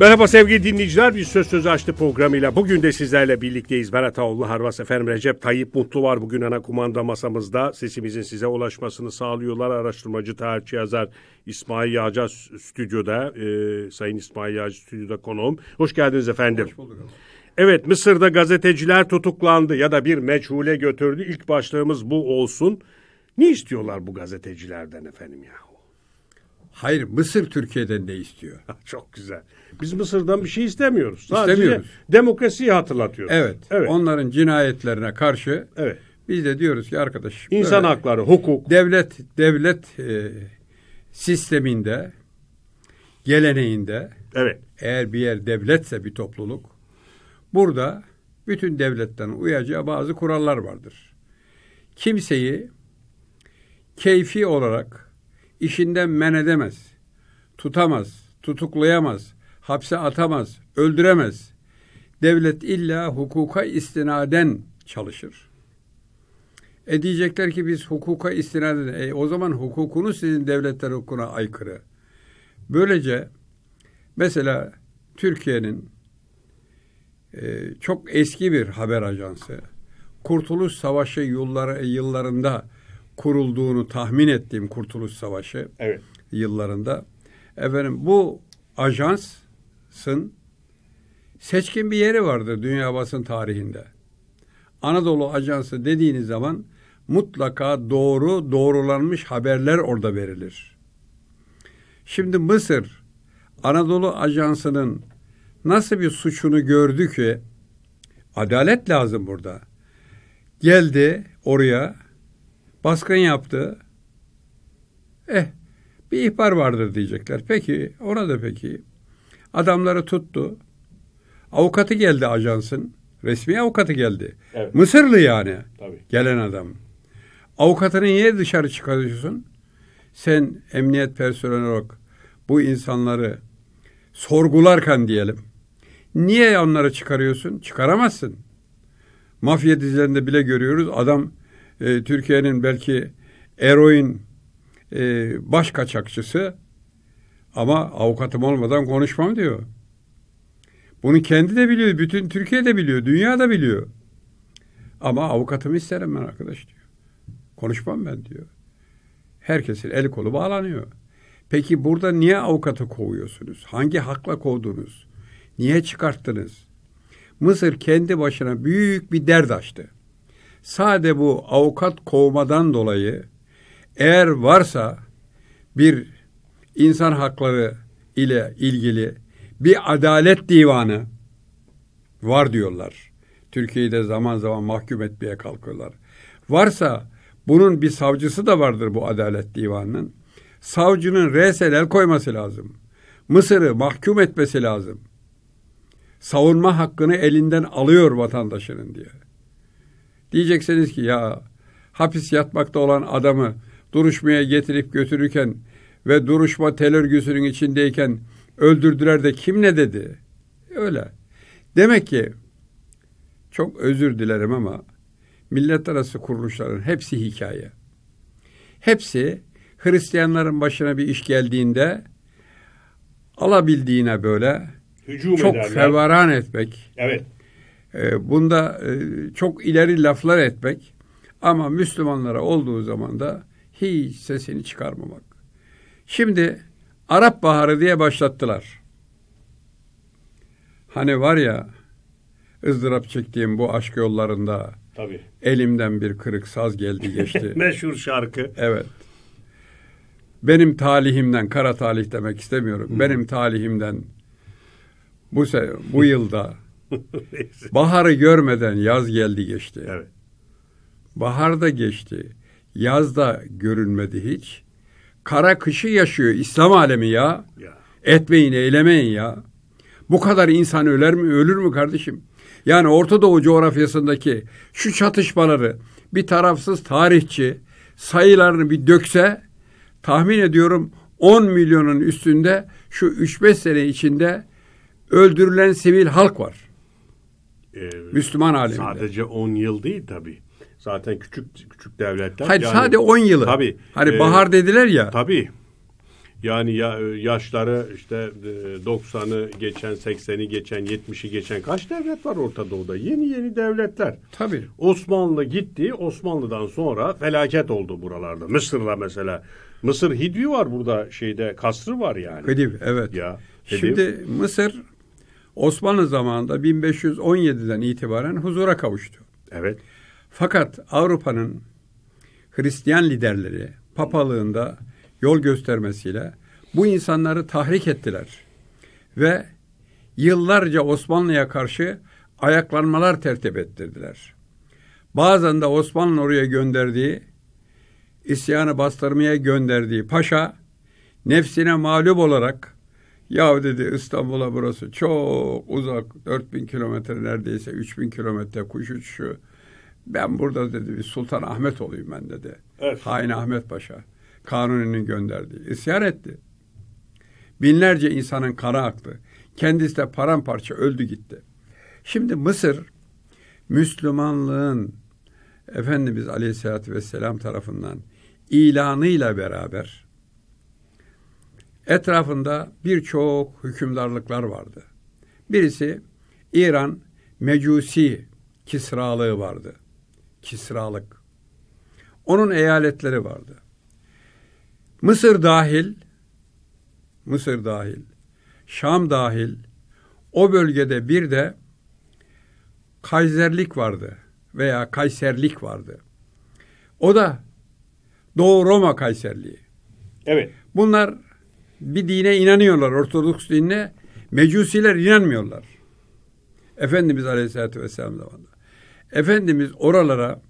Merhaba sevgili dinleyiciler. Bir Söz söz Açtı programıyla bugün de sizlerle birlikteyiz. Berat Ataoğlu Harvas Efendim Recep Tayyip Mutlu var bugün ana kumanda masamızda. Sesimizin size ulaşmasını sağlıyorlar. Araştırmacı, tarihçi, yazar İsmail Yağcı stüdyoda. E, Sayın İsmail Yağcı stüdyoda konuğum. Hoş geldiniz efendim. Hoş bulduk. Evet Mısır'da gazeteciler tutuklandı ya da bir meçhule götürdü. İlk başlığımız bu olsun. Ne istiyorlar bu gazetecilerden efendim ya? Hayır Mısır Türkiye'den ne istiyor? Çok güzel. Biz Mısır'dan bir şey istemiyoruz. Sadece istemiyoruz. demokrasiyi hatırlatıyoruz. Evet. evet. Onların cinayetlerine karşı evet. biz de diyoruz ki arkadaş insan böyle, hakları, hukuk, devlet devlet e, sisteminde geleneğinde evet. Eğer bir yer devletse bir topluluk burada bütün devletten uyacağı bazı kurallar vardır. Kimseyi keyfi olarak işinden men edemez, tutamaz, tutuklayamaz, hapse atamaz, öldüremez. Devlet illa hukuka istinaden çalışır. E diyecekler ki biz hukuka istinaden, e o zaman hukukunu sizin devletler hukukuna aykırı. Böylece mesela Türkiye'nin e, çok eski bir haber ajansı, Kurtuluş Savaşı yılları, yıllarında kurulduğunu tahmin ettiğim Kurtuluş Savaşı evet. yıllarında. Efendim bu ajansın seçkin bir yeri vardır dünya basın tarihinde. Anadolu Ajansı dediğiniz zaman mutlaka doğru, doğrulanmış haberler orada verilir. Şimdi Mısır Anadolu Ajansı'nın nasıl bir suçunu gördü ki adalet lazım burada. Geldi oraya baskın yaptı. Eh bir ihbar vardır diyecekler. Peki ona da peki. Adamları tuttu. Avukatı geldi ajansın. Resmi avukatı geldi. Evet. Mısırlı yani. Tabii. Gelen adam. Avukatını niye dışarı çıkarıyorsun? Sen emniyet personeli olarak bu insanları sorgularken diyelim. Niye onları çıkarıyorsun? Çıkaramazsın. Mafya dizilerinde bile görüyoruz. Adam e, Türkiye'nin belki eroin e, baş kaçakçısı ama avukatım olmadan konuşmam diyor. Bunu kendi de biliyor, bütün Türkiye de biliyor, dünya da biliyor. Ama avukatımı isterim ben arkadaş diyor. Konuşmam ben diyor. Herkesin el kolu bağlanıyor. Peki burada niye avukatı kovuyorsunuz? Hangi hakla kovdunuz? Niye çıkarttınız? Mısır kendi başına büyük bir dert açtı sade bu avukat kovmadan dolayı eğer varsa bir insan hakları ile ilgili bir adalet divanı var diyorlar. Türkiye'de zaman zaman mahkum etmeye kalkıyorlar. Varsa bunun bir savcısı da vardır bu adalet divanının. Savcının resel el koyması lazım. Mısır'ı mahkum etmesi lazım. Savunma hakkını elinden alıyor vatandaşının diye. Diyeceksiniz ki ya hapis yatmakta olan adamı duruşmaya getirip götürürken ve duruşma tel içindeyken öldürdüler de kim ne dedi? Öyle. Demek ki çok özür dilerim ama millet arası kuruluşların hepsi hikaye. Hepsi Hristiyanların başına bir iş geldiğinde alabildiğine böyle Hücum çok fevaran etmek. Evet. Ee, bunda e, çok ileri laflar etmek ama Müslümanlara olduğu zaman da hiç sesini çıkarmamak. Şimdi Arap Baharı diye başlattılar. Hani var ya ızdırap çektiğim bu aşk yollarında Tabii. elimden bir kırık saz geldi geçti. Meşhur şarkı. Evet. Benim talihimden, kara talih demek istemiyorum. Hı. Benim talihimden bu, bu yılda Baharı görmeden yaz geldi geçti. Evet. Bahar da geçti. Yaz da görünmedi hiç. Kara kışı yaşıyor İslam alemi ya. ya. Etmeyin, eylemeyin ya. Bu kadar insan öler mi, ölür mü kardeşim? Yani Orta Doğu coğrafyasındaki şu çatışmaları bir tarafsız tarihçi sayılarını bir dökse tahmin ediyorum 10 milyonun üstünde şu 3-5 sene içinde öldürülen sivil halk var e, Müslüman aleminde. Sadece 10 yıl değil tabi. Zaten küçük küçük devletler. Hayır yani, sadece 10 yılı. Tabi. Hani e, bahar dediler ya. Tabi. Yani ya, yaşları işte 90'ı e, geçen, 80'i geçen, 70'i geçen kaç devlet var Orta Doğu'da? Yeni yeni devletler. Tabii. Osmanlı gitti. Osmanlı'dan sonra felaket oldu buralarda. Mısır'da mesela. Mısır Hidvi var burada şeyde. Kasrı var yani. Hidvi evet. Ya. Hediv. Şimdi Mısır Osmanlı zamanında 1517'den itibaren huzura kavuştu. Evet. Fakat Avrupa'nın Hristiyan liderleri papalığında yol göstermesiyle bu insanları tahrik ettiler ve yıllarca Osmanlı'ya karşı ayaklanmalar tertip ettirdiler. Bazen de Osmanlı oraya gönderdiği, isyanı bastırmaya gönderdiği paşa nefsine mağlup olarak ya dedi İstanbul'a burası çok uzak. 4000 kilometre neredeyse 3000 kilometre kuş uçuşu. Ben burada dedi bir Sultan Ahmet olayım ben dedi. Evet. Hain Ahmet Paşa. Kanuni'nin gönderdiği. İsyan etti. Binlerce insanın kara aktı. Kendisi de paramparça öldü gitti. Şimdi Mısır Müslümanlığın Efendimiz Aleyhisselatü Vesselam tarafından ilanıyla beraber Etrafında birçok hükümdarlıklar vardı. Birisi İran Mecusi Kisralığı vardı. Kisralık. Onun eyaletleri vardı. Mısır dahil, Mısır dahil, Şam dahil, o bölgede bir de Kayserlik vardı veya Kayserlik vardı. O da Doğu Roma Kayserliği. Evet. Bunlar bir dine inanıyorlar Ortodoks dinine. Mecusiler inanmıyorlar. Efendimiz Aleyhisselatü Vesselam zamanında. Efendimiz oralara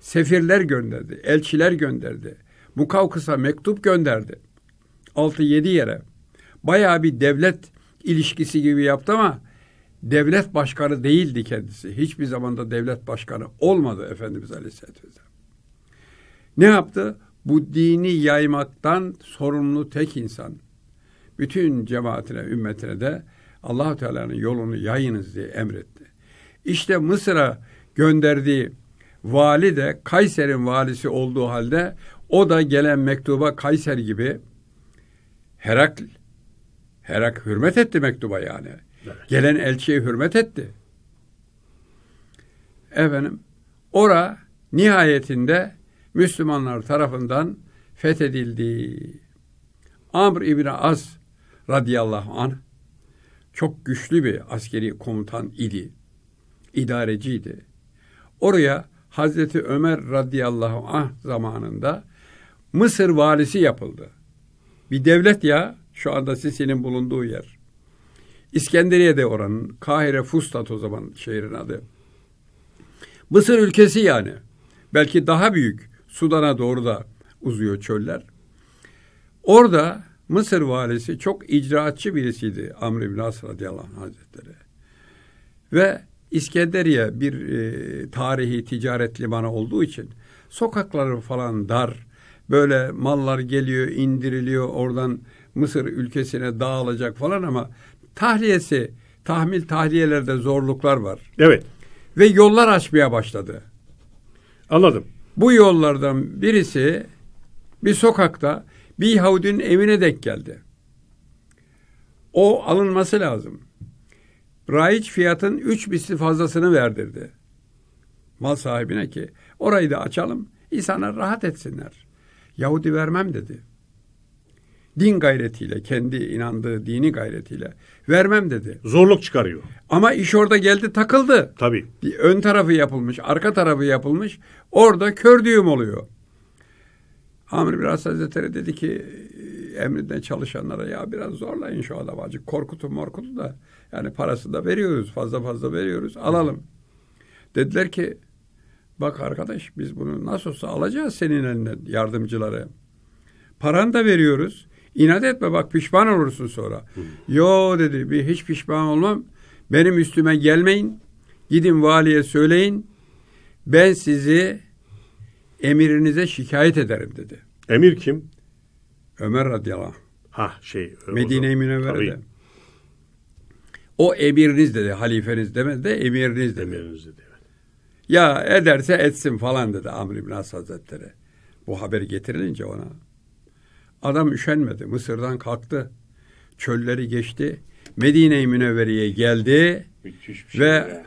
sefirler gönderdi, elçiler gönderdi. Mukavkıs'a mektup gönderdi. Altı yedi yere. Bayağı bir devlet ilişkisi gibi yaptı ama devlet başkanı değildi kendisi. Hiçbir zamanda devlet başkanı olmadı Efendimiz Aleyhisselatü Vesselam. Ne yaptı? bu dini yaymaktan sorumlu tek insan. Bütün cemaatine, ümmetine de Allahu Teala'nın yolunu yayınız diye emretti. İşte Mısır'a gönderdiği vali de Kayser'in valisi olduğu halde o da gelen mektuba Kayser gibi Herakl Herak hürmet etti mektuba yani. Gelen elçiye hürmet etti. Efendim ora nihayetinde Müslümanlar tarafından fethedildi. Amr İbni Az radıyallahu anh çok güçlü bir askeri komutan idi. İdareciydi. Oraya Hazreti Ömer radıyallahu anh zamanında Mısır valisi yapıldı. Bir devlet ya şu anda Sisi'nin bulunduğu yer. İskenderiye de oranın. Kahire Fustat o zaman şehrin adı. Mısır ülkesi yani. Belki daha büyük. Sudan'a doğru da uzuyor çöller. Orada Mısır valisi çok icraatçı birisiydi Amr ibn As radıyallahu anh hazretleri. Ve İskenderiye bir e, tarihi ticaret limanı olduğu için sokakları falan dar. Böyle mallar geliyor, indiriliyor oradan Mısır ülkesine dağılacak falan ama tahliyesi, tahmil tahliyelerde zorluklar var. Evet. Ve yollar açmaya başladı. Anladım. Bu yollardan birisi bir sokakta bir Yahudinin evine denk geldi. O alınması lazım. Raiç fiyatın üç misli fazlasını verdirdi. Mal sahibine ki orayı da açalım insanlar rahat etsinler. Yahudi vermem dedi. Din gayretiyle, kendi inandığı dini gayretiyle vermem dedi. Zorluk çıkarıyor. Ama iş orada geldi takıldı. Tabii. Ön tarafı yapılmış, arka tarafı yapılmış. Orada kör düğüm oluyor. Amr biraz Hazretleri dedi ki e, emrinden çalışanlara ya biraz zorlayın şu adamı azıcık korkutun morkutun da yani parası da veriyoruz fazla fazla veriyoruz alalım. Dediler ki bak arkadaş biz bunu nasıl olsa alacağız senin elinden yardımcıları. Paran da veriyoruz. İnat etme bak pişman olursun sonra. Yo dedi bir hiç pişman olmam. Benim üstüme gelmeyin. Gidin valiye söyleyin ben sizi emirinize şikayet ederim dedi. Emir kim? Ömer radıyallahu anh. Ha şey. Medine-i Münevvere'de. O emiriniz dedi. Halifeniz demedi de emiriniz dedi. Emiriniz dedi. Ya ederse etsin falan dedi Amr İbn As Hazretleri. Bu haber getirilince ona. Adam üşenmedi. Mısır'dan kalktı. Çölleri geçti. Medine-i Münevvere'ye geldi. Müthiş bir şey ve ya.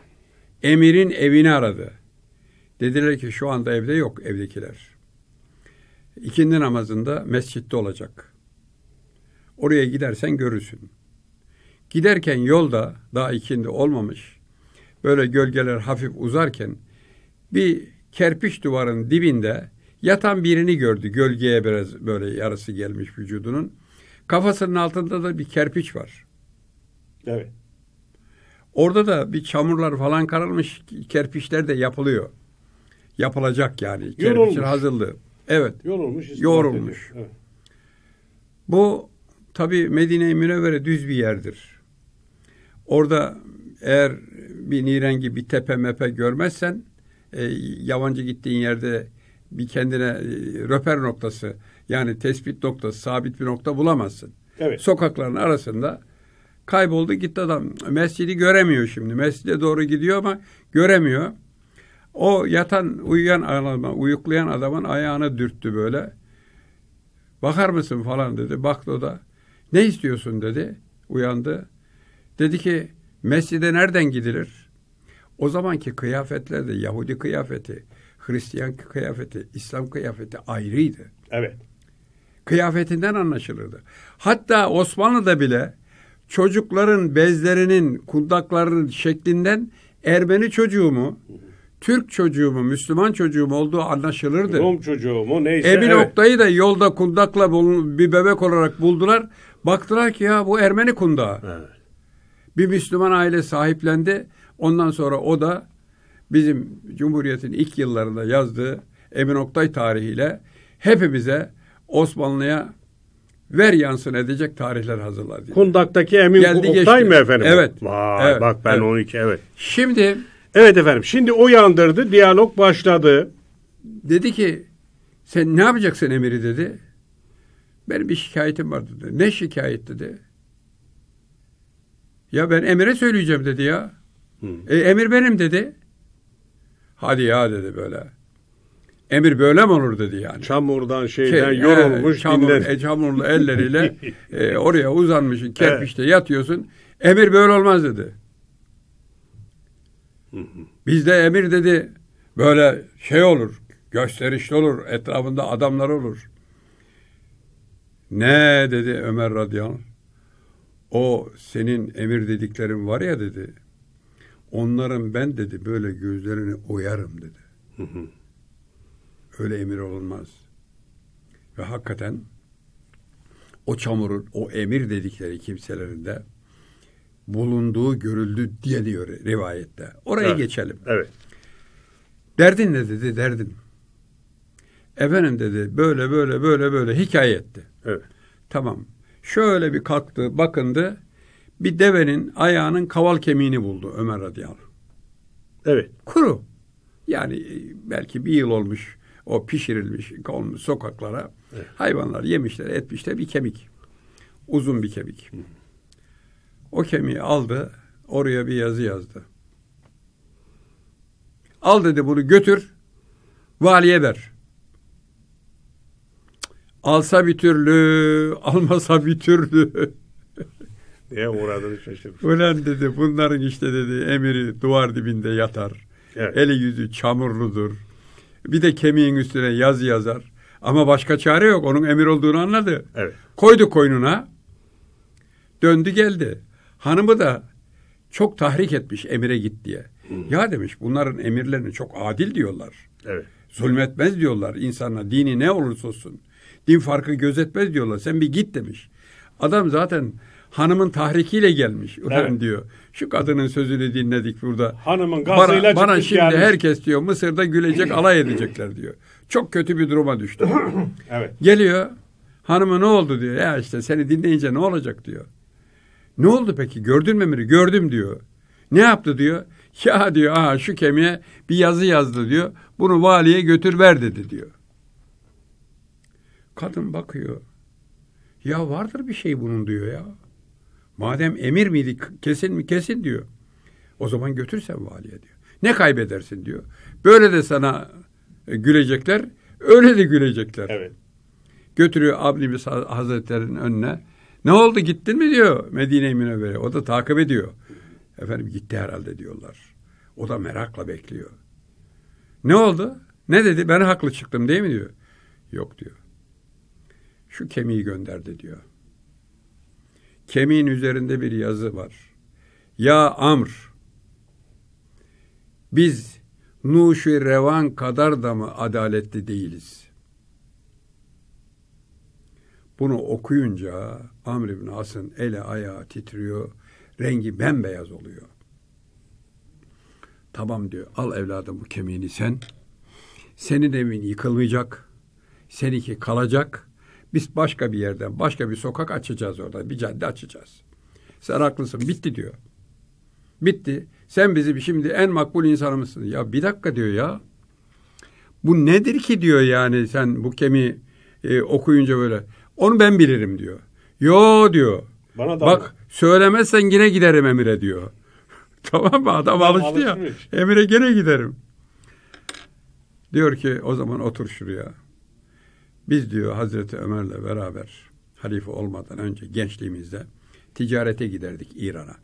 emirin evini aradı. Dediler ki şu anda evde yok evdekiler. İkindi namazında mescitte olacak. Oraya gidersen görürsün. Giderken yolda daha ikindi olmamış. Böyle gölgeler hafif uzarken bir kerpiç duvarın dibinde yatan birini gördü. Gölgeye biraz böyle yarısı gelmiş vücudunun. Kafasının altında da bir kerpiç var. Evet. Orada da bir çamurlar falan karılmış kerpiçler de yapılıyor yapılacak yani. Yorulmuş. için hazırlığı. Evet. Yorulmuş. Yorulmuş. Evet. Bu tabi Medine-i Münevvere düz bir yerdir. Orada eğer bir nirengi bir tepe mepe görmezsen e, yabancı gittiğin yerde bir kendine e, röper noktası yani tespit noktası sabit bir nokta bulamazsın. Evet. Sokakların arasında kayboldu gitti adam. Mescidi göremiyor şimdi. Mescide doğru gidiyor ama göremiyor. O yatan, uyuyan adama, uyuklayan adamın ayağını dürttü böyle. Bakar mısın falan dedi. Baktı o da. Ne istiyorsun dedi. Uyandı. Dedi ki mescide nereden gidilir? O zamanki kıyafetlerde Yahudi kıyafeti, Hristiyan kıyafeti, İslam kıyafeti ayrıydı. Evet. Kıyafetinden anlaşılırdı. Hatta Osmanlı'da bile çocukların bezlerinin, kundaklarının şeklinden Ermeni çocuğu mu, Türk çocuğu mu, Müslüman çocuğu mu olduğu anlaşılırdı. Rum çocuğu mu neyse. Ebi evet. noktayı da yolda kundakla bir bebek olarak buldular. Baktılar ki ya bu Ermeni kundağı. Evet. Bir Müslüman aile sahiplendi. Ondan sonra o da bizim Cumhuriyet'in ilk yıllarında yazdığı Emin Oktay tarihiyle hepimize Osmanlı'ya ver yansın edecek tarihler hazırladı. Kundak'taki Emin Geldi Oktay geçti. mı efendim? Evet. Vay evet, bak ben evet. 12 evet. Şimdi Evet efendim. Şimdi o yandırdı. Diyalog başladı. Dedi ki sen ne yapacaksın Emir'i dedi. Benim bir şikayetim var dedi. Ne şikayet dedi. Ya ben Emir'e söyleyeceğim dedi ya. Hı. E, emir benim dedi. Hadi ya dedi böyle. Emir böyle mi olur dedi yani. Çamurdan şey, şeyden Ke- yorulmuş. E, çamur, e, çamurlu elleriyle e, oraya uzanmışsın. Kerpiçte evet. yatıyorsun. Emir böyle olmaz dedi. Bizde emir dedi böyle şey olur, gösterişli olur, etrafında adamlar olur. Ne dedi Ömer radıyallahu O senin emir dediklerin var ya dedi. Onların ben dedi böyle gözlerini oyarım dedi. Öyle emir olunmaz. Ve hakikaten o çamurun, o emir dedikleri kimselerinde bulunduğu görüldü diye diyor rivayette. Oraya evet. geçelim. Evet. Derdin ne dedi? Derdin. Efendim dedi böyle böyle böyle böyle hikaye etti. Evet. Tamam. Şöyle bir kalktı bakındı. Bir devenin ayağının kaval kemiğini buldu Ömer radıyallahu. Evet. Kuru. Yani e, belki bir yıl olmuş o pişirilmiş konmuş sokaklara. Evet. Hayvanlar yemişler etmişler bir kemik. Uzun bir kemik. Hı. O kemiği aldı, oraya bir yazı yazdı. Al dedi bunu götür, valiye ver. Alsa bir türlü, almasa bir türlü. Neye uğradığını şaşırmış. Ulan dedi bunların işte dedi emiri duvar dibinde yatar. Evet. Eli yüzü çamurludur. Bir de kemiğin üstüne yaz yazar. Ama başka çare yok. Onun emir olduğunu anladı. Evet. Koydu koynuna. Döndü geldi. Hanımı da çok tahrik etmiş emire git diye. Hı. Hmm. Ya demiş bunların emirlerini çok adil diyorlar. Evet. Zulmetmez diyorlar insana dini ne olursa olsun. Din farkı gözetmez diyorlar. Sen bir git demiş. Adam zaten hanımın tahrikiyle gelmiş. Ulan evet. diyor. Şu kadının sözünü dinledik burada. Hanımın gazıyla bana, bana şimdi gelmiş. herkes diyor Mısır'da gülecek alay edecekler diyor. Çok kötü bir duruma düştü. evet. Geliyor. Hanımı ne oldu diyor. Ya işte seni dinleyince ne olacak diyor. Ne oldu peki? Gördün mü Emir'i? Gördüm diyor. Ne yaptı diyor. Ya diyor aha şu kemiğe bir yazı yazdı diyor. Bunu valiye götür ver dedi diyor. Kadın bakıyor. Ya vardır bir şey bunun diyor ya. Madem emir miydi kesin mi kesin diyor. O zaman götürsen valiye diyor. Ne kaybedersin diyor. Böyle de sana e, gülecekler. Öyle de gülecekler. Evet. Götürüyor ablimiz Hazretlerin önüne. Ne oldu gittin mi diyor Medine-i Münevvere. O da takip ediyor. Efendim gitti herhalde diyorlar. O da merakla bekliyor. Ne oldu? Ne dedi? Ben haklı çıktım değil mi diyor. Yok diyor. Şu kemiği gönderdi diyor. Kemiğin üzerinde bir yazı var. Ya Amr biz Nuşi Revan kadar da mı adaletli değiliz? Bunu okuyunca Amr bin As'ın ele ayağı titriyor. Rengi bembeyaz oluyor. Tamam diyor. Al evladım bu kemiğini sen. Senin evin yıkılmayacak. Seninki kalacak. Biz başka bir yerden, başka bir sokak açacağız orada. Bir cadde açacağız. Sen haklısın. Bitti diyor. Bitti. Sen bizim şimdi en makbul insanımızsın. Ya bir dakika diyor ya. Bu nedir ki diyor yani sen bu kemiği e, okuyunca böyle. Onu ben bilirim diyor. Yo diyor. Bana da Bak mı? söylemezsen yine giderim Emir'e diyor. tamam mı? Adam alıştı alışmış. ya. Emir'e gene giderim. Diyor ki o zaman otur şuraya. Biz diyor Hazreti Ömer'le beraber halife olmadan önce gençliğimizde ticarete giderdik İran'a.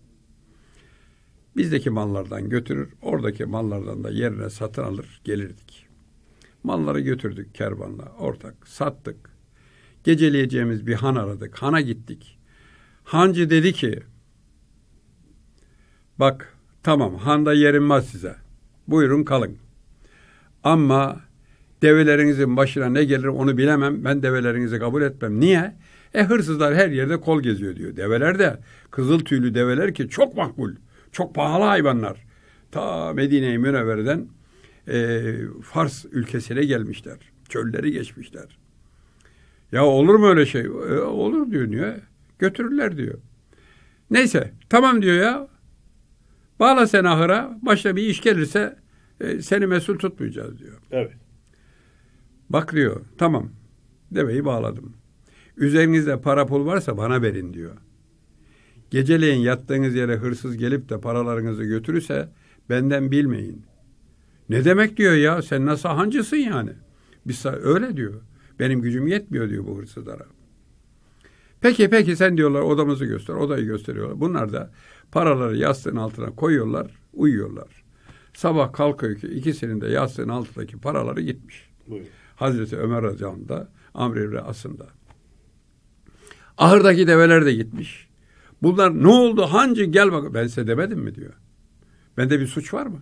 Bizdeki mallardan götürür, oradaki mallardan da yerine satın alır gelirdik. Malları götürdük kervanla, ortak sattık geceleyeceğimiz bir han aradık. Hana gittik. Hancı dedi ki bak tamam handa yerinmez size. Buyurun kalın. Ama develerinizin başına ne gelir onu bilemem. Ben develerinizi kabul etmem. Niye? E hırsızlar her yerde kol geziyor diyor. Develer de kızıl tüylü develer ki çok makbul. Çok pahalı hayvanlar. Ta Medine-i Münevver'den e, Fars ülkesine gelmişler. Çölleri geçmişler. Ya olur mu öyle şey? E, olur diyor diyor. Götürürler diyor. Neyse tamam diyor ya. Bağla sen ahıra. Başta bir iş gelirse e, seni mesul tutmayacağız diyor. Evet. Bak diyor tamam. Demeyi bağladım. Üzerinizde para pul varsa bana verin diyor. Geceleyin yattığınız yere hırsız gelip de paralarınızı götürürse benden bilmeyin. Ne demek diyor ya sen nasıl hancısın yani? Biz öyle diyor. Benim gücüm yetmiyor diyor bu hırsızlara. Peki peki sen diyorlar odamızı göster. Odayı gösteriyorlar. Bunlar da paraları yastığın altına koyuyorlar. Uyuyorlar. Sabah kalkıyor ki ikisinin de yastığın altındaki paraları gitmiş. Buyur. Hazreti Ömer Hocam'da Amr İbni As'ında. Ahırdaki develer de gitmiş. Bunlar ne oldu hancı gel bak. Ben size demedim mi diyor. Bende bir suç var mı?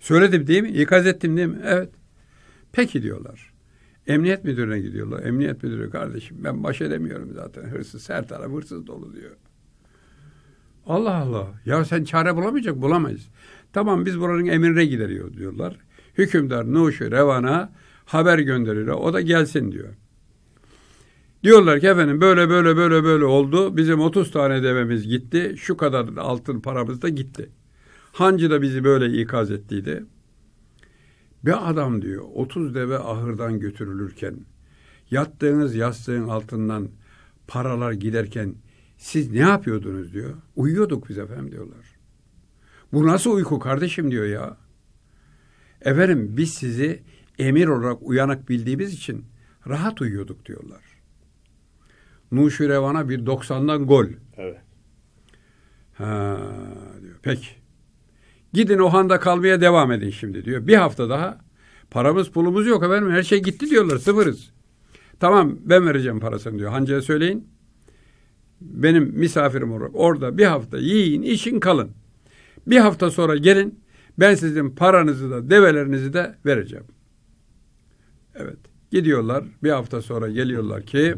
Söyledim değil mi? İkaz ettim değil mi? Evet. Peki diyorlar. Emniyet müdürüne gidiyorlar. Emniyet müdürü kardeşim ben baş edemiyorum zaten. Hırsız her taraf hırsız dolu diyor. Allah Allah. Ya sen çare bulamayacak bulamayız. Tamam biz buranın emrine gideriyor diyorlar. Hükümdar Nuşu Revan'a haber gönderiyor. O da gelsin diyor. Diyorlar ki efendim böyle böyle böyle böyle oldu. Bizim 30 tane devemiz gitti. Şu kadar altın paramız da gitti. Hancı da bizi böyle ikaz ettiydi. Bir adam diyor 30 deve ahırdan götürülürken yattığınız yastığın altından paralar giderken siz ne yapıyordunuz diyor. Uyuyorduk biz efendim diyorlar. Bu nasıl uyku kardeşim diyor ya. Efendim biz sizi emir olarak uyanık bildiğimiz için rahat uyuyorduk diyorlar. Nuşirevan'a bir 90'dan gol. Evet. Ha diyor. Peki. Gidin Ohanda kalmaya devam edin şimdi diyor. Bir hafta daha paramız pulumuz yok efendim her şey gitti diyorlar sıfırız. Tamam ben vereceğim parasını diyor. Hancıya söyleyin. Benim misafirim olarak orada bir hafta yiyin işin kalın. Bir hafta sonra gelin ben sizin paranızı da develerinizi de vereceğim. Evet gidiyorlar bir hafta sonra geliyorlar ki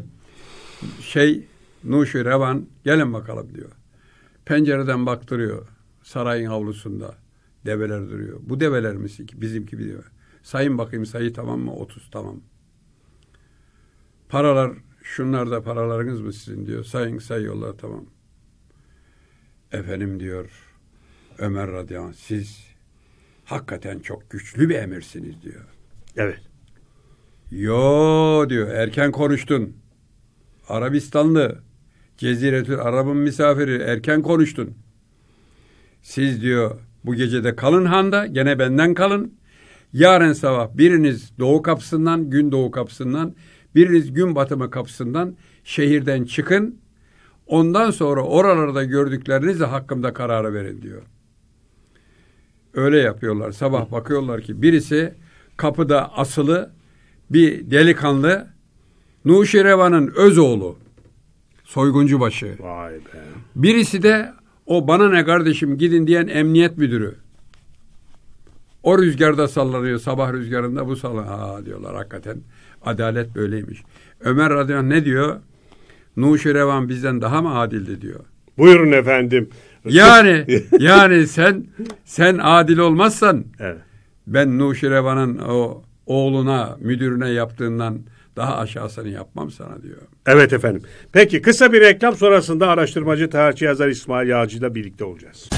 şey Nuşi Revan gelin bakalım diyor. Pencereden baktırıyor sarayın avlusunda develer duruyor. Bu develer mi bizimki bir deve? Sayın bakayım sayı tamam mı? 30 tamam. Paralar şunlar da paralarınız mı sizin diyor. Sayın sayıyorlar tamam. Efendim diyor Ömer radıyallahu siz hakikaten çok güçlü bir emirsiniz diyor. Evet. Yo diyor erken konuştun. Arabistanlı Ceziretül Arabın misafiri erken konuştun. Siz diyor bu gecede kalın handa gene benden kalın. Yarın sabah biriniz doğu kapısından, gün doğu kapısından, biriniz gün batımı kapısından şehirden çıkın. Ondan sonra oralarda gördüklerinizle hakkımda kararı verin diyor. Öyle yapıyorlar. Sabah bakıyorlar ki birisi kapıda asılı bir delikanlı Nuşirevan'ın öz oğlu soyguncu başı. Vay be. Birisi de o bana ne kardeşim gidin diyen emniyet müdürü. O rüzgarda sallanıyor sabah rüzgarında bu sallan. Ha diyorlar hakikaten adalet böyleymiş. Ömer radıyallahu ne diyor? Nuşi Revan bizden daha mı adildi diyor. Buyurun efendim. Yani yani sen sen adil olmazsan evet. ben Nuşi Revan'ın o oğluna müdürüne yaptığından daha aşağısını yapmam sana diyor. Evet efendim. Peki kısa bir reklam sonrasında araştırmacı tarihçi yazar İsmail Yağcı ile birlikte olacağız.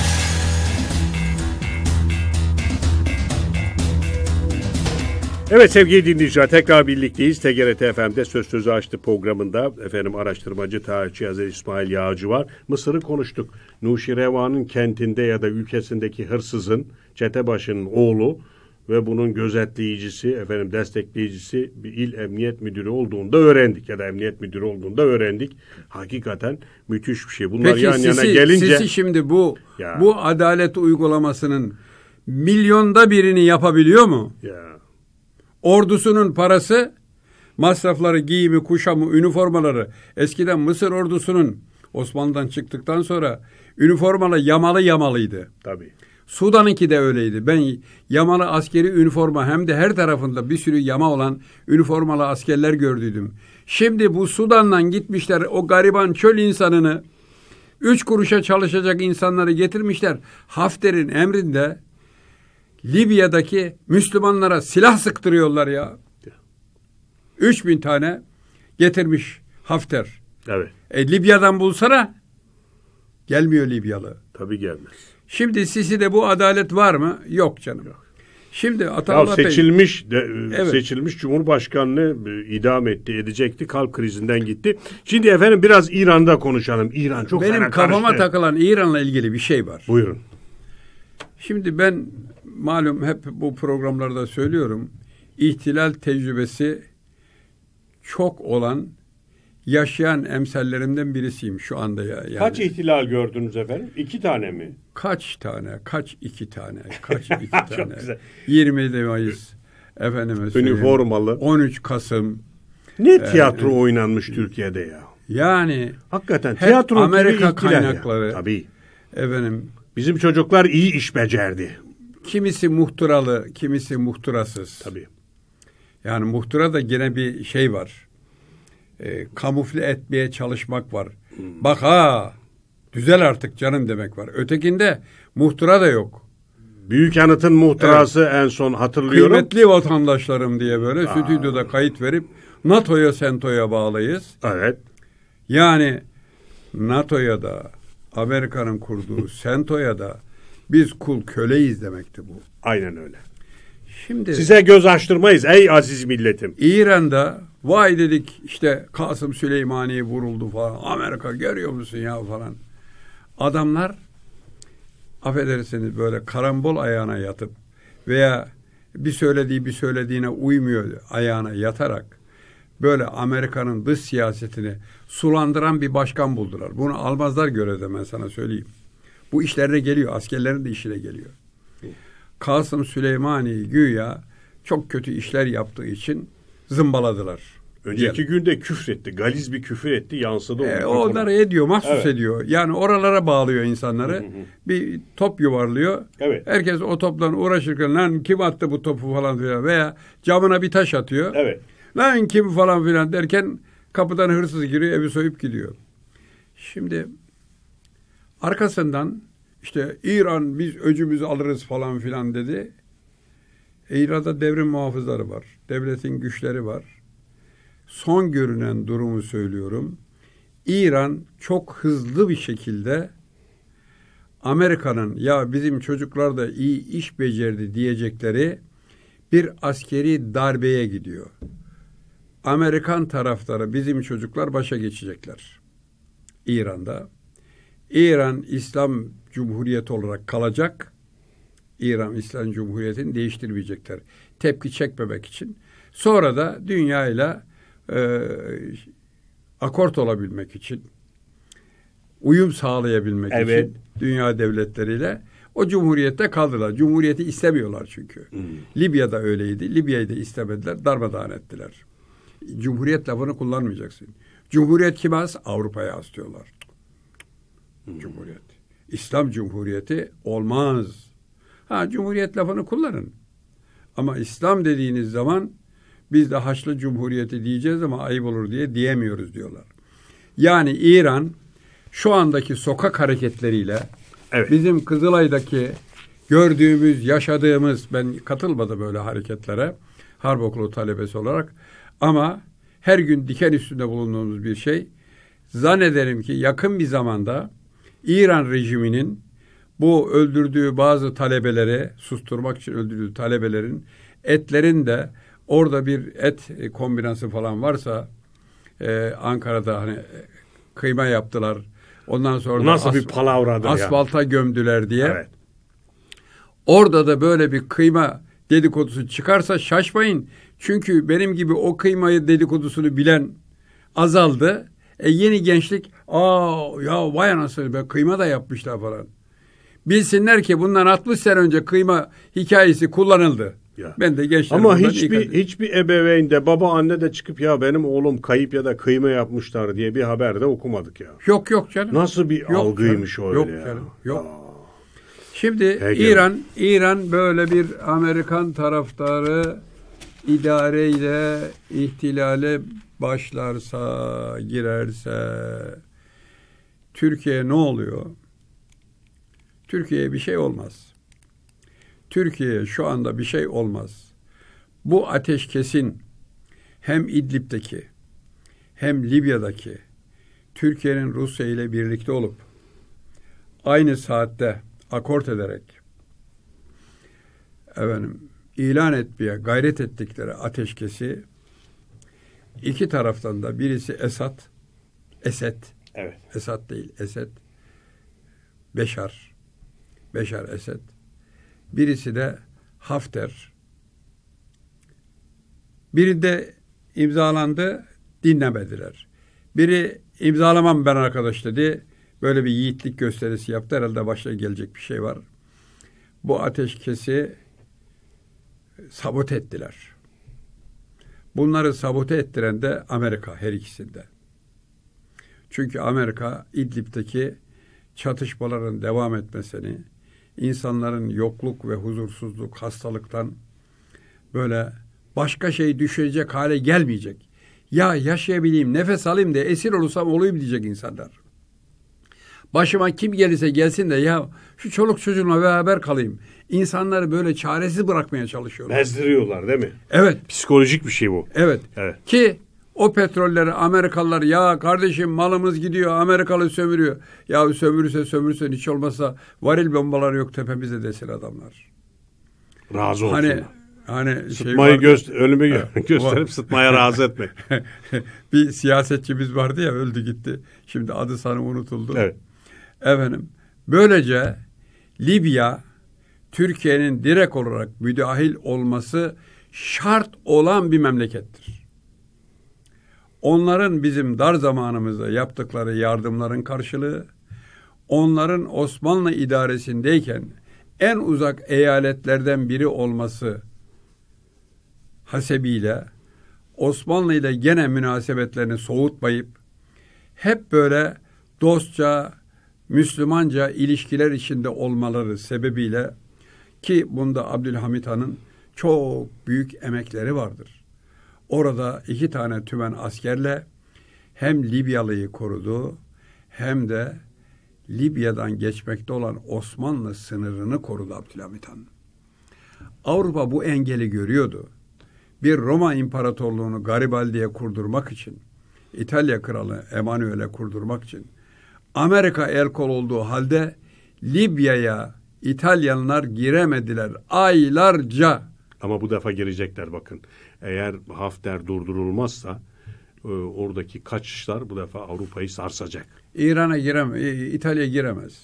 Evet sevgili dinleyiciler tekrar birlikteyiz. TGRT FM'de Söz Sözü Açtı programında efendim araştırmacı tarihçi yazar İsmail Yağcı var. Mısır'ı konuştuk. Nuşirevan'ın kentinde ya da ülkesindeki hırsızın, çete başının oğlu ve bunun gözetleyicisi, efendim destekleyicisi bir il emniyet müdürü olduğunda öğrendik ya da emniyet müdürü olduğunda öğrendik. Hakikaten müthiş bir şey. Bunlar Peki, yan sisi, yana gelince Sisi şimdi bu ya. bu adalet uygulamasının milyonda birini yapabiliyor mu? Ya. Ordusunun parası, masrafları, giyimi, kuşamı, üniformaları eskiden Mısır ordusunun Osmanlı'dan çıktıktan sonra üniformalı yamalı yamalıydı. Tabii. Sudan'ınki de öyleydi. Ben yamalı askeri üniforma hem de her tarafında bir sürü yama olan üniformalı askerler gördüydüm. Şimdi bu Sudan'dan gitmişler o gariban çöl insanını üç kuruşa çalışacak insanları getirmişler. Hafter'in emrinde Libya'daki Müslümanlara silah sıktırıyorlar ya. 3000 tane getirmiş Hafter. Evet. E, Libya'dan bulsana gelmiyor Libyalı. Tabii gelmez. Şimdi sizi de bu adalet var mı? Yok canım. Yok. Şimdi Atallah seçilmiş Bey, de, e, evet. seçilmiş Cumhurbaşkanlığı e, idam etti, edecekti. Kalp krizinden gitti. Şimdi efendim biraz İran'da konuşalım. İran çok Benim kafama karıştı. takılan İran'la ilgili bir şey var. Buyurun. Şimdi ben malum hep bu programlarda söylüyorum. İhtilal tecrübesi çok olan yaşayan emsellerimden birisiyim şu anda. Ya, yani. Kaç ihtilal gördünüz efendim? İki tane mi? Kaç tane? Kaç iki tane? Kaç iki tane? Çok güzel. 20 Mayıs. Efendime Üniformalı. 13 Kasım. Ne ee, tiyatro ee, oynanmış Türkiye'de ya? Yani hakikaten tiyatro Amerika kaynakları. Ya. Tabii. Efendim bizim çocuklar iyi iş becerdi. Kimisi muhturalı, kimisi muhturasız. Tabii. Yani muhtura da gene bir şey var e, kamufle etmeye çalışmak var. Hmm. Bak ha düzel artık canım demek var. Ötekinde muhtıra da yok. Büyük Anıt'ın muhtırası evet. en son hatırlıyorum. Kıymetli vatandaşlarım diye böyle Aa. stüdyoda kayıt verip NATO'ya sentoya bağlıyız. Evet. Yani NATO'ya da Amerika'nın kurduğu sentoya da biz kul köleyiz demekti bu. Aynen öyle. Şimdi size göz açtırmayız ey aziz milletim. İran'da vay dedik işte Kasım Süleymani vuruldu falan. Amerika görüyor musun ya falan. Adamlar affedersiniz böyle karambol ayağına yatıp veya bir söylediği bir söylediğine uymuyor ayağına yatarak böyle Amerika'nın dış siyasetini sulandıran bir başkan buldular. Bunu almazlar göre de ben sana söyleyeyim. Bu işlerine geliyor, askerlerin de işine geliyor. Kasım Süleymani'yi güya çok kötü işler yaptığı için zımbaladılar. Önceki diyelim. günde küfretti. Galiz bir küfür etti. Yansıdı. E, onları ediyor. Mahsus evet. ediyor. Yani oralara bağlıyor insanları. Hı hı. Bir top yuvarlıyor. Evet. Herkes o topla uğraşırken lan kim attı bu topu falan filan veya camına bir taş atıyor. Evet. Lan kim falan filan derken kapıdan hırsız giriyor evi soyup gidiyor. Şimdi arkasından işte İran biz öcümüzü alırız falan filan dedi. E, İran'da devrim muhafızları var. Devletin güçleri var. Son görünen durumu söylüyorum. İran çok hızlı bir şekilde Amerika'nın ya bizim çocuklar da iyi iş becerdi diyecekleri bir askeri darbeye gidiyor. Amerikan taraftarı bizim çocuklar başa geçecekler. İran'da. İran İslam Cumhuriyeti olarak kalacak. İran İslam Cumhuriyeti'ni değiştirmeyecekler. Tepki çekmemek için. Sonra da dünyayla e, akort olabilmek için, uyum sağlayabilmek evet. için dünya devletleriyle o cumhuriyette kaldılar. Cumhuriyeti istemiyorlar çünkü. Hmm. Libya'da öyleydi. Libya'yı da istemediler. Darmadağın ettiler. Cumhuriyet lafını kullanmayacaksın. Cumhuriyet kime az? Avrupa'ya az diyorlar. Cumhuriyet. İslam Cumhuriyeti olmaz. Ha Cumhuriyet lafını kullanın. Ama İslam dediğiniz zaman biz de Haçlı Cumhuriyeti diyeceğiz ama ayıp olur diye diyemiyoruz diyorlar. Yani İran şu andaki sokak hareketleriyle evet. bizim Kızılay'daki gördüğümüz, yaşadığımız ben katılmadım böyle hareketlere harp okulu talebesi olarak ama her gün diken üstünde bulunduğumuz bir şey zannederim ki yakın bir zamanda İran rejiminin bu öldürdüğü bazı talebeleri susturmak için öldürdüğü talebelerin etlerin de orada bir et kombinası falan varsa e, Ankara'da hani e, kıyma yaptılar. Ondan sonra nasıl bir palavradır asfalta ya. gömdüler diye. Evet. Orada da böyle bir kıyma dedikodusu çıkarsa şaşmayın. Çünkü benim gibi o kıymayı dedikodusunu bilen azaldı. E yeni gençlik aa ya vay anasını be kıyma da yapmışlar falan. Bilsinler ki bundan 60 sene önce kıyma hikayesi kullanıldı. Ya. Ben de gençlerim Ama hiçbir yıkadım. hiçbir ebeveyn de baba anne de çıkıp ya benim oğlum kayıp ya da kıyma yapmışlar diye bir haber de okumadık ya. Yok yok canım. Nasıl bir yok algıymış canım. öyle yok ya. Canım, yok. Aa. Şimdi Hegel. İran İran böyle bir Amerikan taraftarı idareyle ihtilale başlarsa, girerse Türkiye ne oluyor? Türkiye'ye bir şey olmaz. Türkiye şu anda bir şey olmaz. Bu ateş kesin hem İdlib'deki hem Libya'daki Türkiye'nin Rusya ile birlikte olup aynı saatte akort ederek efendim ilan etmeye gayret ettikleri ateşkesi iki taraftan da birisi Esat, Esed, evet. Esad değil Esed, Beşar, Beşar Esed, birisi de Hafter, birinde imzalandı, dinlemediler. Biri imzalamam ben arkadaş dedi. Böyle bir yiğitlik gösterisi yaptı. Herhalde başına gelecek bir şey var. Bu ateşkesi sabot ettiler. Bunları sabote ettiren de Amerika her ikisinde. Çünkü Amerika İdlib'deki çatışmaların devam etmesini, insanların yokluk ve huzursuzluk, hastalıktan böyle başka şey düşünecek hale gelmeyecek. Ya yaşayabileyim, nefes alayım da esir olursam olayım diyecek insanlar. Başıma kim gelirse gelsin de ya şu çoluk çocuğumla beraber kalayım. İnsanları böyle çaresiz bırakmaya çalışıyorlar. Bezdiriyorlar değil mi? Evet. Psikolojik bir şey bu. Evet. evet. Ki o petrolleri Amerikalılar ya kardeşim malımız gidiyor Amerikalı sömürüyor. Ya sömürürse sömürürse hiç olmazsa varil bombaları yok tepemize desin adamlar. Razı olsunlar. Hani Hani şey sıtmayı şey göz ölümü evet, gösterip sıtmaya razı etmek. bir siyasetçimiz vardı ya öldü gitti. Şimdi adı sana unutuldu. Evet. Efendim, böylece Libya Türkiye'nin direkt olarak müdahil olması şart olan bir memlekettir. Onların bizim dar zamanımızda yaptıkları yardımların karşılığı, onların Osmanlı idaresindeyken en uzak eyaletlerden biri olması hasebiyle Osmanlı ile gene münasebetlerini soğutmayıp hep böyle dostça, Müslümanca ilişkiler içinde olmaları sebebiyle ki bunda Abdülhamit Han'ın çok büyük emekleri vardır. Orada iki tane tümen askerle hem Libyalı'yı korudu hem de Libya'dan geçmekte olan Osmanlı sınırını korudu Abdülhamit Han. Avrupa bu engeli görüyordu. Bir Roma İmparatorluğunu Garibaldi'ye kurdurmak için, İtalya Kralı Emanuel'e kurdurmak için Amerika el kol olduğu halde Libya'ya İtalyanlar giremediler aylarca. Ama bu defa girecekler bakın. Eğer Hafter durdurulmazsa e, oradaki kaçışlar bu defa Avrupa'yı sarsacak. İran'a giremez, İtalya giremez.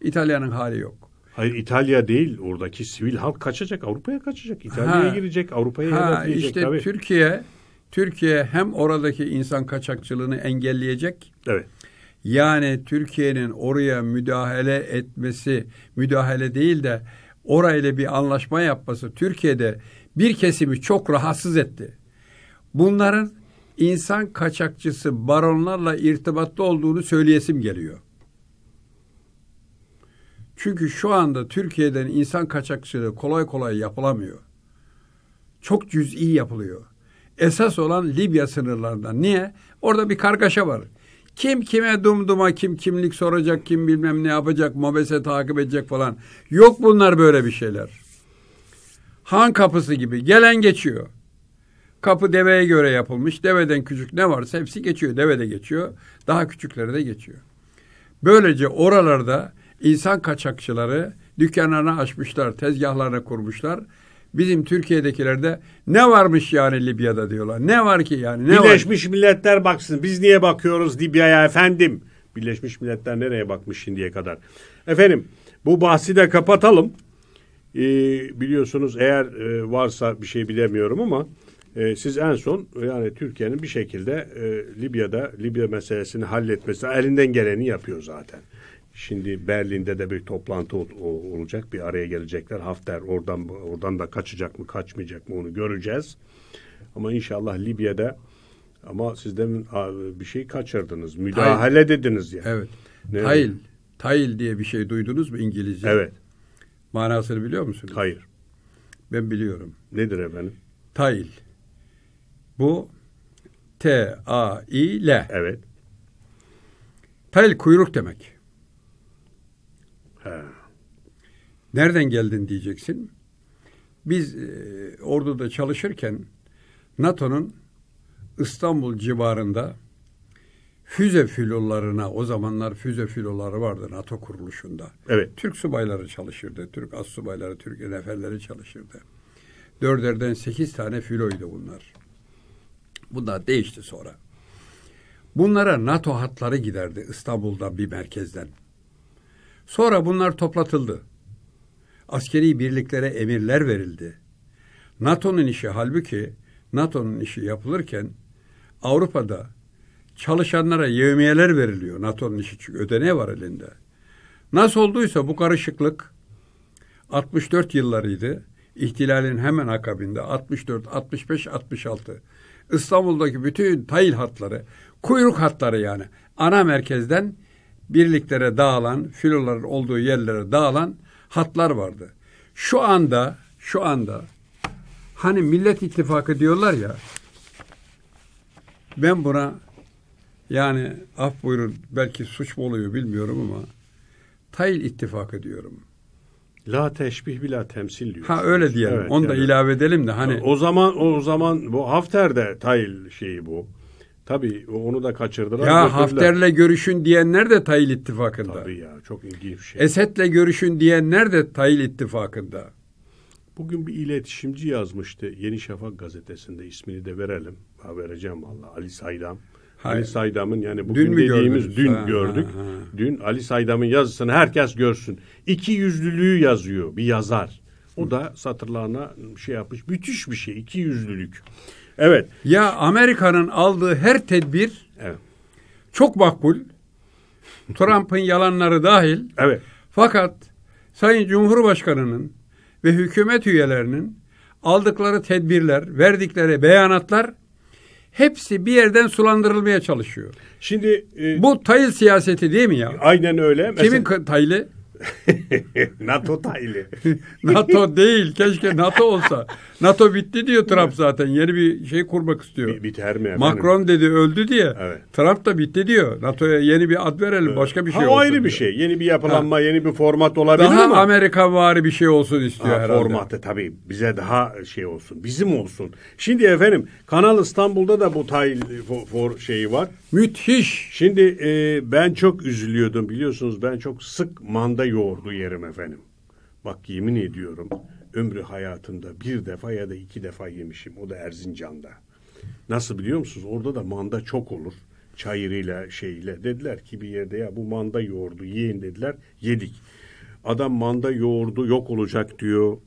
İtalya'nın hali yok. Hayır İtalya değil oradaki sivil halk kaçacak Avrupa'ya kaçacak İtalya'ya girecek Avrupa'ya yer İşte tabii. Türkiye Türkiye hem oradaki insan kaçakçılığını engelleyecek. Evet. Yani Türkiye'nin oraya müdahale etmesi, müdahale değil de orayla bir anlaşma yapması Türkiye'de bir kesimi çok rahatsız etti. Bunların insan kaçakçısı baronlarla irtibatlı olduğunu söyleyesim geliyor. Çünkü şu anda Türkiye'den insan kaçakçılığı kolay kolay yapılamıyor. Çok cüz'i yapılıyor. Esas olan Libya sınırlarında. Niye? Orada bir kargaşa var. Kim kime dumduma, kim kimlik soracak, kim bilmem ne yapacak, mobese takip edecek falan. Yok bunlar böyle bir şeyler. Han kapısı gibi gelen geçiyor. Kapı deveye göre yapılmış. Deveden küçük ne varsa hepsi geçiyor. Deve de geçiyor. Daha küçükleri de geçiyor. Böylece oralarda insan kaçakçıları dükkanlarını açmışlar, tezgahlarını kurmuşlar Bizim Türkiye'dekilerde ne varmış yani Libya'da diyorlar. Ne var ki yani? Ne Birleşmiş var? Milletler baksın. Biz niye bakıyoruz Libya'ya efendim? Birleşmiş Milletler nereye bakmış şimdiye kadar? Efendim bu bahsi de kapatalım. Ee, biliyorsunuz eğer e, varsa bir şey bilemiyorum ama e, siz en son yani Türkiye'nin bir şekilde e, Libya'da Libya meselesini halletmesi elinden geleni yapıyor zaten. Şimdi Berlin'de de bir toplantı olacak. Bir araya gelecekler. Hafter oradan oradan da kaçacak mı, kaçmayacak mı onu göreceğiz. Ama inşallah Libya'da ama siz demin bir şey kaçırdınız. Müdahale Tayl. dediniz ya. Yani. Evet. Ne Tayl. Dedi? diye bir şey duydunuz mu İngilizce? Evet. Manasını biliyor musunuz? Hayır. Ben biliyorum. Nedir efendim? Tayl. Bu T A I L. Evet. Tayl kuyruk demek. He. Nereden geldin diyeceksin. Biz e, orduda çalışırken NATO'nun İstanbul civarında füze filolarına o zamanlar füze filoları vardı NATO kuruluşunda. Evet. Türk subayları çalışırdı. Türk as subayları, Türk neferleri çalışırdı. Dörderden sekiz tane filoydu bunlar. Bunlar değişti sonra. Bunlara NATO hatları giderdi İstanbul'da bir merkezden. Sonra bunlar toplatıldı. Askeri birliklere emirler verildi. NATO'nun işi halbuki NATO'nun işi yapılırken Avrupa'da çalışanlara yevmiyeler veriliyor. NATO'nun işi çünkü ödeneği var elinde. Nasıl olduysa bu karışıklık 64 yıllarıydı. İhtilalin hemen akabinde 64, 65, 66. İstanbul'daki bütün tayil hatları, kuyruk hatları yani ana merkezden birliklere dağılan, filoların olduğu yerlere dağılan hatlar vardı. Şu anda, şu anda hani Millet İttifakı diyorlar ya ben buna yani af buyurun belki suç mu oluyor bilmiyorum ama Tayil ittifakı diyorum. La teşbih bila temsil diyor. Ha öyle diyelim. Evet, Onu yani. da ilave edelim de hani. O zaman o zaman bu Hafter'de Tayil şeyi bu. Tabii onu da kaçırdılar. Ya götürdüler. Hafter'le görüşün diyenler de Tayyip İttifakı'nda. Tabii ya çok ilginç bir şey. Esed'le görüşün diyenler de Tayyip İttifakı'nda. Bugün bir iletişimci yazmıştı Yeni Şafak gazetesinde ismini de verelim. Ha, vereceğim valla Ali Saydam. Hayır. Ali Saydam'ın yani bugün dün dediğimiz dün ha, gördük. Ha, ha. Dün Ali Saydam'ın yazısını herkes görsün. İki yüzlülüğü yazıyor bir yazar. O da satırlarına şey yapmış. Müthiş bir şey iki yüzlülük. Evet. Ya Amerika'nın aldığı her tedbir evet. çok makbul. Trump'ın yalanları dahil. Evet. Fakat Sayın Cumhurbaşkanı'nın ve hükümet üyelerinin aldıkları tedbirler, verdikleri beyanatlar hepsi bir yerden sulandırılmaya çalışıyor. Şimdi e, bu tayil siyaseti değil mi ya? Aynen öyle. Kimin Mesela, tayili? NATO tayli. NATO değil. Keşke NATO olsa. NATO bitti diyor Trump zaten. Yeni bir şey kurmak istiyor. B- biter mi? Efendim? Macron dedi öldü diye. Evet. Trump da bitti diyor. NATO'ya yeni bir ad verelim. Evet. Başka bir şey ha, olsun. ayrı diyor. bir şey. Yeni bir yapılanma, ha. yeni bir format olabilir daha ama. Daha Amerika varı bir şey olsun istiyor ha, herhalde. Formatı tabii. Bize daha şey olsun. Bizim olsun. Şimdi efendim Kanal İstanbul'da da bu tayil for, for şeyi var. Müthiş. Şimdi e, ben çok üzülüyordum biliyorsunuz. Ben çok sık manda yoğurdu yerim efendim. Bak yemin ediyorum ömrü hayatında bir defa ya da iki defa yemişim. O da Erzincan'da. Nasıl biliyor musunuz? Orada da manda çok olur. Çayırıyla şeyle dediler ki bir yerde ya bu manda yoğurdu yiyin dediler. Yedik. Adam manda yoğurdu yok olacak diyor.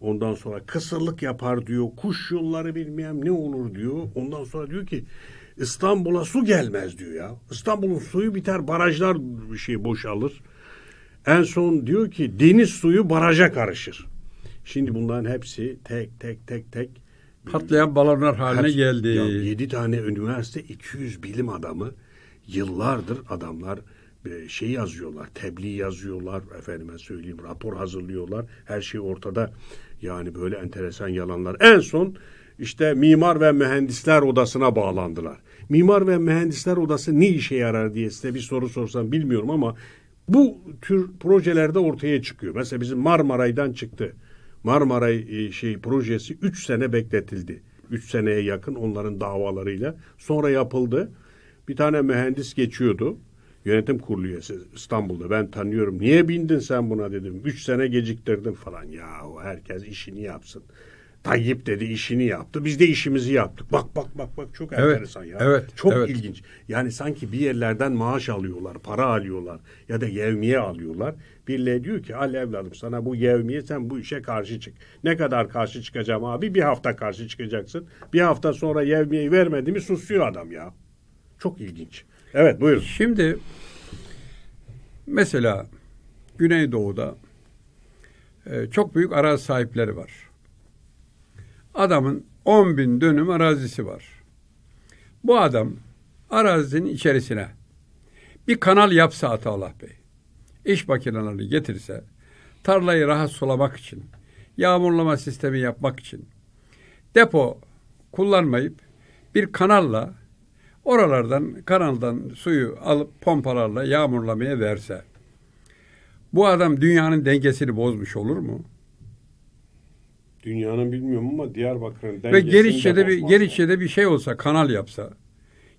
Ondan sonra kısırlık yapar diyor. Kuş yolları bilmem ne olur diyor. Ondan sonra diyor ki İstanbul'a su gelmez diyor ya. İstanbul'un suyu biter, barajlar bir şey boşalır. En son diyor ki deniz suyu baraja karışır. Şimdi bunların hepsi tek tek tek tek patlayan balonlar haline hepsi, geldi. Ya 7 tane üniversite 200 bilim adamı yıllardır adamlar e, şey yazıyorlar, tebliğ yazıyorlar, efendime söyleyeyim rapor hazırlıyorlar. Her şey ortada. Yani böyle enteresan yalanlar. En son işte Mimar ve Mühendisler Odası'na bağlandılar. Mimar ve Mühendisler Odası ne işe yarar diye size bir soru sorsam bilmiyorum ama bu tür projelerde ortaya çıkıyor. Mesela bizim Marmaray'dan çıktı. Marmaray e, şey projesi 3 sene bekletildi. 3 seneye yakın onların davalarıyla. Sonra yapıldı. Bir tane mühendis geçiyordu. Yönetim kurulu üyesi İstanbul'da ben tanıyorum. Niye bindin sen buna dedim. 3 sene geciktirdin falan. Ya herkes işini yapsın. Tayyip dedi işini yaptı. Biz de işimizi yaptık. Bak bak bak bak çok evet, enteresan ya. Evet, çok evet. ilginç. Yani sanki bir yerlerden maaş alıyorlar, para alıyorlar ya da yevmiye alıyorlar. Birle diyor ki al evladım sana bu yevmiye sen bu işe karşı çık. Ne kadar karşı çıkacağım abi? Bir hafta karşı çıkacaksın. Bir hafta sonra yevmiyeyi vermedi mi susuyor adam ya. Çok ilginç. Evet buyurun. Şimdi mesela Güneydoğu'da e, çok büyük araz sahipleri var. Adamın 10 bin dönüm arazisi var. Bu adam arazinin içerisine bir kanal yapsa Ataullah Bey, iş makinelerini getirse, tarlayı rahat sulamak için, yağmurlama sistemi yapmak için, depo kullanmayıp bir kanalla oralardan kanaldan suyu alıp pompalarla yağmurlamaya verse bu adam dünyanın dengesini bozmuş olur mu? Dünyanın bilmiyorum ama Diyarbakır'ın dengesini Ve Gerişçe'de bir, Gerişçe'de bir şey olsa, kanal yapsa.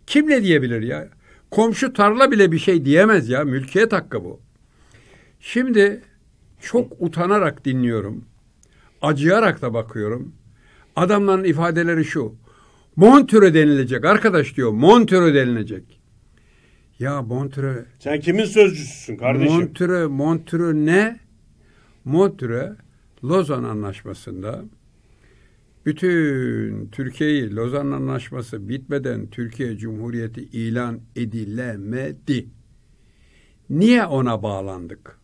Kim ne diyebilir ya? Komşu tarla bile bir şey diyemez ya. Mülkiyet hakkı bu. Şimdi çok utanarak dinliyorum. Acıyarak da bakıyorum. Adamların ifadeleri şu. Montüre denilecek arkadaş diyor. Montüre denilecek. Ya Montüre... Sen kimin sözcüsüsün kardeşim? Montüre, Montüre ne? Montüre Lozan Anlaşması'nda bütün Türkiye'yi Lozan Anlaşması bitmeden Türkiye Cumhuriyeti ilan edilemedi. Niye ona bağlandık?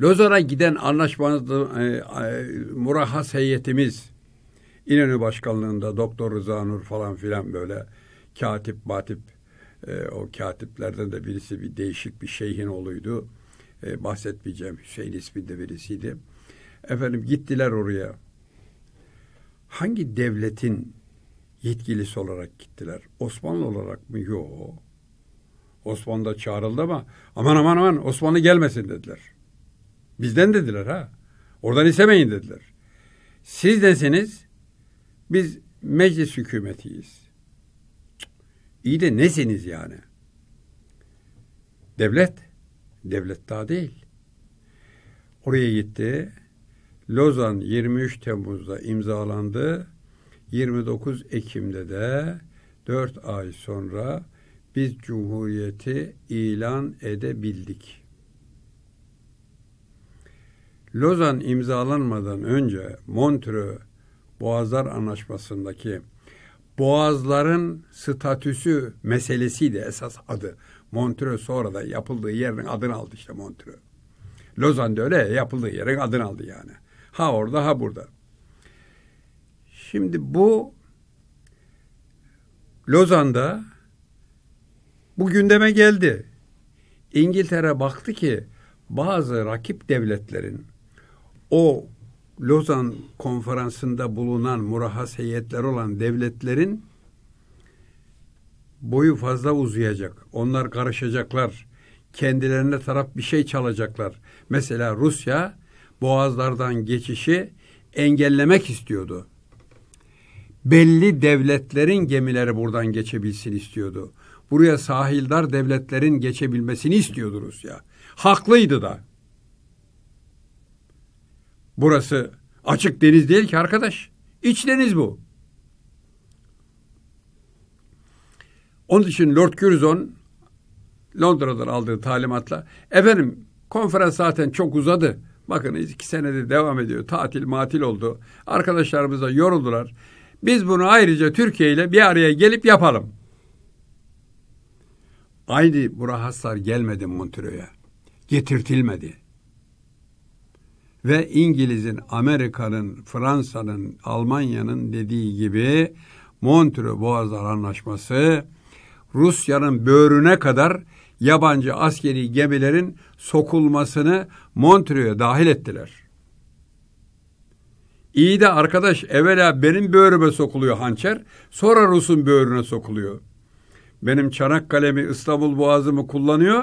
Lozan'a giden anlaşmanın e, e, murahhas heyetimiz İnönü Başkanlığı'nda Doktor Rıza Nur falan filan böyle katip batip e, o katiplerden de birisi bir değişik bir şeyhin oluydu e, bahsetmeyeceğim. Hüseyin isminde birisiydi. Efendim gittiler oraya. Hangi devletin yetkilisi olarak gittiler? Osmanlı olarak mı? Yok. Osmanlı da çağrıldı ama aman aman aman Osmanlı gelmesin dediler. Bizden dediler ha. Oradan istemeyin dediler. Siz desiniz biz meclis hükümetiyiz. İyi de nesiniz yani? Devlet. Devlet daha değil. Oraya gitti. Lozan 23 Temmuz'da imzalandı. 29 Ekim'de de 4 ay sonra biz Cumhuriyeti ilan edebildik. Lozan imzalanmadan önce Montreux Boğazlar Anlaşması'ndaki Boğazların statüsü meselesiydi esas adı. Montreux sonra da yapıldığı yerin adını aldı işte Montreux. Lozan'da öyle yapıldığı yerin adını aldı yani. Ha orada ha burada. Şimdi bu Lozan'da bu gündeme geldi. İngiltere baktı ki bazı rakip devletlerin o Lozan konferansında bulunan murahhas heyetler olan devletlerin boyu fazla uzayacak. Onlar karışacaklar. Kendilerine taraf bir şey çalacaklar. Mesela Rusya boğazlardan geçişi engellemek istiyordu. Belli devletlerin gemileri buradan geçebilsin istiyordu. Buraya sahildar devletlerin geçebilmesini istiyordu Rusya. Haklıydı da. Burası açık deniz değil ki arkadaş. İç deniz bu. Onun için Lord Curzon Londra'dan aldığı talimatla efendim konferans zaten çok uzadı. Bakın iki senede devam ediyor. Tatil matil oldu. Arkadaşlarımıza yoruldular. Biz bunu ayrıca Türkiye ile bir araya gelip yapalım. Aynı Burahaslar gelmedi Montreux'e. Getirtilmedi. Ve İngiliz'in, Amerika'nın, Fransa'nın, Almanya'nın dediği gibi Montreux Boğazlar Anlaşması Rusya'nın böğrüne kadar yabancı askeri gemilerin sokulmasını Montreux'e dahil ettiler. İyi de arkadaş evvela benim böğrüme sokuluyor hançer, sonra Rus'un böğrüne sokuluyor. Benim Çanakkale'mi, İstanbul Boğazı'mı kullanıyor.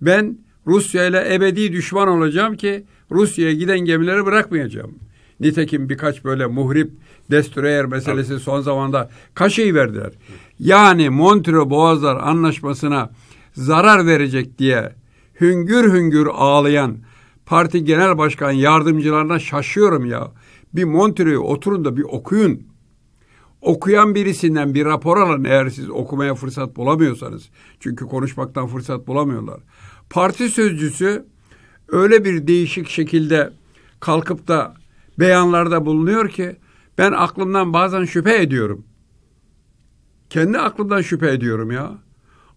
Ben Rusya ile ebedi düşman olacağım ki Rusya'ya giden gemileri bırakmayacağım. Nitekim birkaç böyle muhrip destroyer meselesi son zamanda kaşıyı verdiler yani Montreux Boğazlar Anlaşması'na zarar verecek diye hüngür hüngür ağlayan parti genel başkan yardımcılarına şaşıyorum ya. Bir Montreux'u oturun da bir okuyun. Okuyan birisinden bir rapor alın eğer siz okumaya fırsat bulamıyorsanız. Çünkü konuşmaktan fırsat bulamıyorlar. Parti sözcüsü öyle bir değişik şekilde kalkıp da beyanlarda bulunuyor ki ben aklımdan bazen şüphe ediyorum. Kendi aklımdan şüphe ediyorum ya.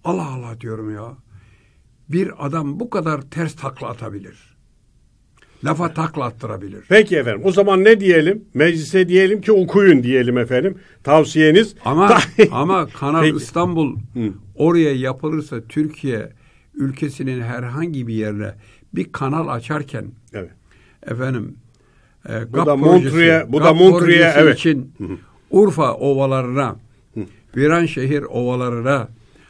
Allah Allah diyorum ya. Bir adam bu kadar ters takla atabilir. Lafa takla attırabilir. Peki efendim. O zaman ne diyelim? Meclise diyelim ki okuyun diyelim efendim. Tavsiyeniz. Ama ama Kanal Peki. İstanbul Hı. oraya yapılırsa Türkiye ülkesinin herhangi bir yerine bir kanal açarken evet. efendim e, bu GAP da projesi, Montreux'e bu GAP da Montreux'e evet. için -hı. Urfa ovalarına Viranşehir ovalarına,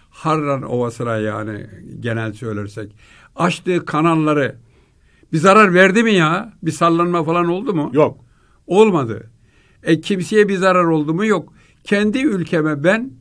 Harran ovasına yani genel söylersek açtığı kanalları bir zarar verdi mi ya? Bir sallanma falan oldu mu? Yok. Olmadı. E kimseye bir zarar oldu mu? Yok. Kendi ülkeme ben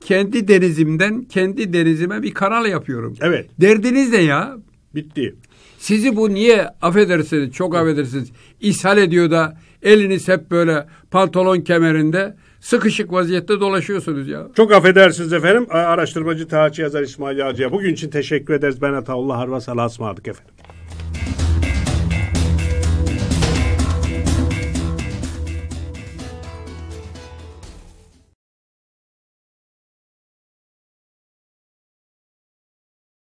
kendi denizimden kendi denizime bir kanal yapıyorum. Evet. Derdiniz ne ya? Bitti. Sizi bu niye affedersiniz çok affedersiniz ishal ediyor da eliniz hep böyle pantolon kemerinde sıkışık vaziyette dolaşıyorsunuz ya. Çok affedersiniz efendim. Araştırmacı tarihçi yazar İsmail Hacı'ya bugün için teşekkür ederiz. Ben Ataullah Harvas Alasmadık efendim.